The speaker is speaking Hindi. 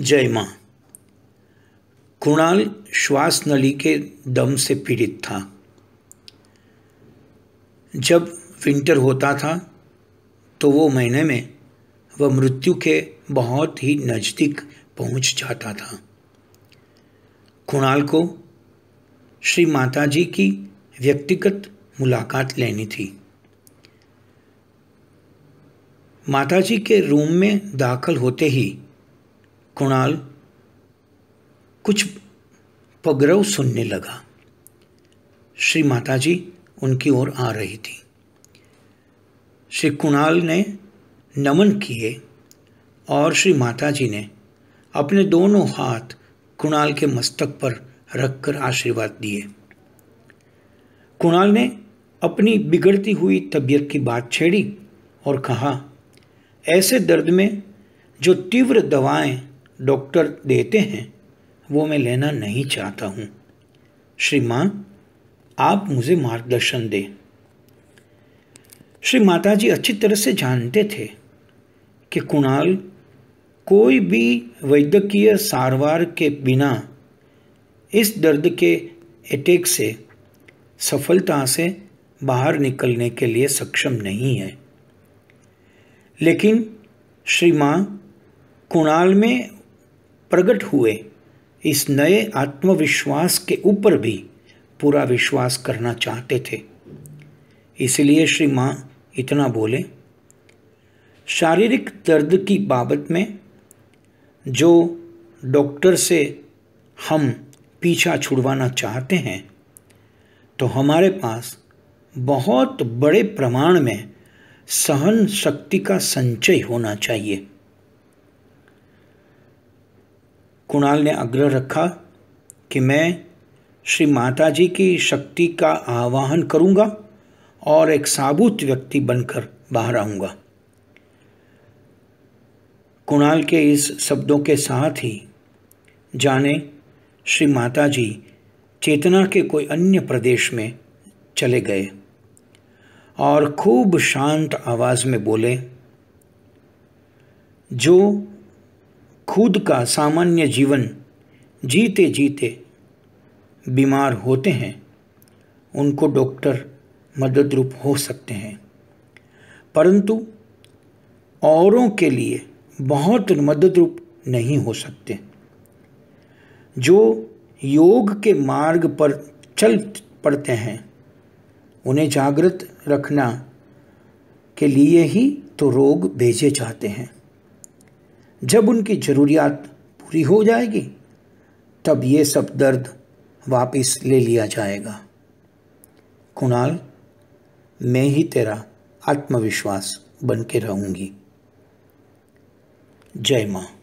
जय माँ कुणाल श्वास नली के दम से पीड़ित था जब विंटर होता था तो वो महीने में वह मृत्यु के बहुत ही नज़दीक पहुंच जाता था कुणाल को श्री माता जी की व्यक्तिगत मुलाकात लेनी थी माता जी के रूम में दाखिल होते ही कुणाल कुछ पगरव सुनने लगा श्री माता जी उनकी ओर आ रही थी श्री कुणाल ने नमन किए और श्री माता जी ने अपने दोनों हाथ कुणाल के मस्तक पर रखकर आशीर्वाद दिए कुणाल ने अपनी बिगड़ती हुई तबीयत की बात छेड़ी और कहा ऐसे दर्द में जो तीव्र दवाएं डॉक्टर देते हैं वो मैं लेना नहीं चाहता हूँ श्री माँ आप मुझे मार्गदर्शन दें श्री माता जी अच्छी तरह से जानते थे कि कुणाल कोई भी वैद्यकीय सारवार के बिना इस दर्द के अटैक से सफलता से बाहर निकलने के लिए सक्षम नहीं है लेकिन श्री माँ कुणाल में प्रकट हुए इस नए आत्मविश्वास के ऊपर भी पूरा विश्वास करना चाहते थे इसलिए श्री माँ इतना बोले शारीरिक दर्द की बाबत में जो डॉक्टर से हम पीछा छुड़वाना चाहते हैं तो हमारे पास बहुत बड़े प्रमाण में सहन शक्ति का संचय होना चाहिए कुणाल ने आग्रह रखा कि मैं श्री माता जी की शक्ति का आह्वान करूंगा और एक साबुत व्यक्ति बनकर बाहर आऊंगा कुणाल के इस शब्दों के साथ ही जाने श्री माता जी चेतना के कोई अन्य प्रदेश में चले गए और खूब शांत आवाज़ में बोले जो खुद का सामान्य जीवन जीते जीते बीमार होते हैं उनको डॉक्टर मदद रूप हो सकते हैं परंतु औरों के लिए बहुत मदद रूप नहीं हो सकते जो योग के मार्ग पर चल पड़ते हैं उन्हें जागृत रखना के लिए ही तो रोग भेजे जाते हैं जब उनकी ज़रूरियात पूरी हो जाएगी तब ये सब दर्द वापस ले लिया जाएगा कुणाल मैं ही तेरा आत्मविश्वास बन के रहूँगी जय माँ